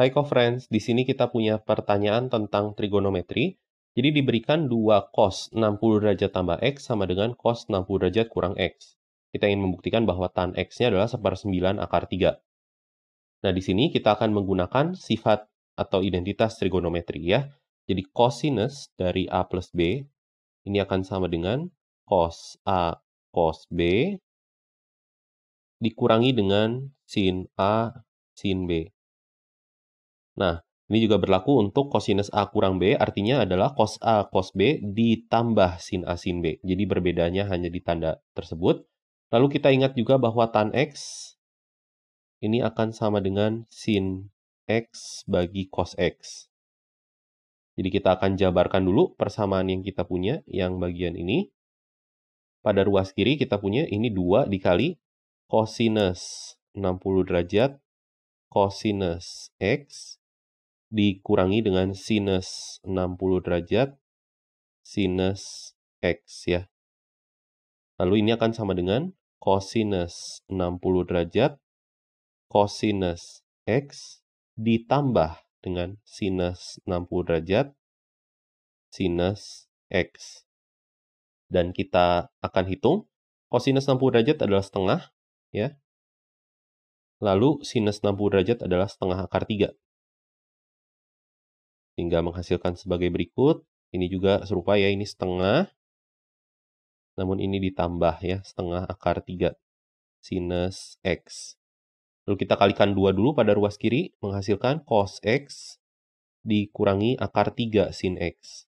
Hai co-friends, di sini kita punya pertanyaan tentang trigonometri. Jadi diberikan 2 cos 60 derajat tambah X sama dengan cos 60 derajat kurang X. Kita ingin membuktikan bahwa tan X-nya adalah 1 per 9 akar 3. Nah, di sini kita akan menggunakan sifat atau identitas trigonometri ya. Jadi cosinus dari A plus B ini akan sama dengan cos A cos B dikurangi dengan sin A sin B. Nah, ini juga berlaku untuk cosinus A kurang B, artinya adalah cos A cos B ditambah sin A sin B. Jadi berbedanya hanya di tanda tersebut. Lalu kita ingat juga bahwa tan X ini akan sama dengan sin X bagi cos X. Jadi kita akan jabarkan dulu persamaan yang kita punya, yang bagian ini. Pada ruas kiri kita punya ini 2 dikali cosinus 60 derajat cosinus X dikurangi dengan sinus 60 derajat sinus X ya. Lalu ini akan sama dengan kosinus 60 derajat kosinus X ditambah dengan sinus 60 derajat sinus X. Dan kita akan hitung kosinus 60 derajat adalah setengah ya. Lalu sinus 60 derajat adalah setengah akar 3 hingga menghasilkan sebagai berikut. Ini juga serupa ya, ini setengah. Namun ini ditambah ya, setengah akar 3 sinus X. Lalu kita kalikan dua dulu pada ruas kiri, menghasilkan cos X dikurangi akar 3 sin X.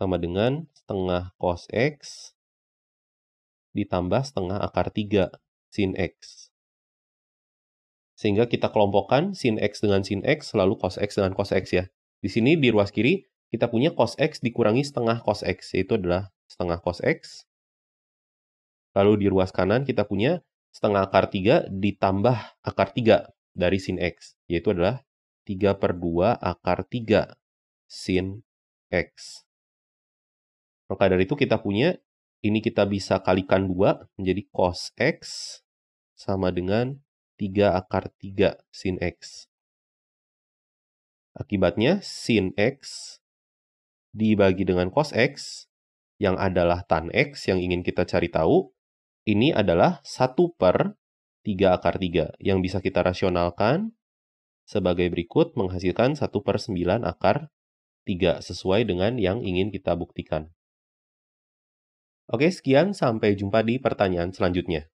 Sama dengan setengah cos X ditambah setengah akar 3 sin X. Sehingga kita kelompokkan sin X dengan sin X, lalu cos X dengan cos X ya. Di sini di ruas kiri, kita punya cos X dikurangi setengah cos X, yaitu adalah setengah cos X. Lalu di ruas kanan kita punya setengah akar 3 ditambah akar 3 dari sin X, yaitu adalah 3 per 2 akar 3 sin X. Maka dari itu kita punya, ini kita bisa kalikan 2 menjadi cos X sama dengan 3 akar 3 sin X. Akibatnya sin X dibagi dengan cos X yang adalah tan X yang ingin kita cari tahu, ini adalah 1 per 3 akar 3 yang bisa kita rasionalkan sebagai berikut menghasilkan 1 per 9 akar 3 sesuai dengan yang ingin kita buktikan. Oke, sekian sampai jumpa di pertanyaan selanjutnya.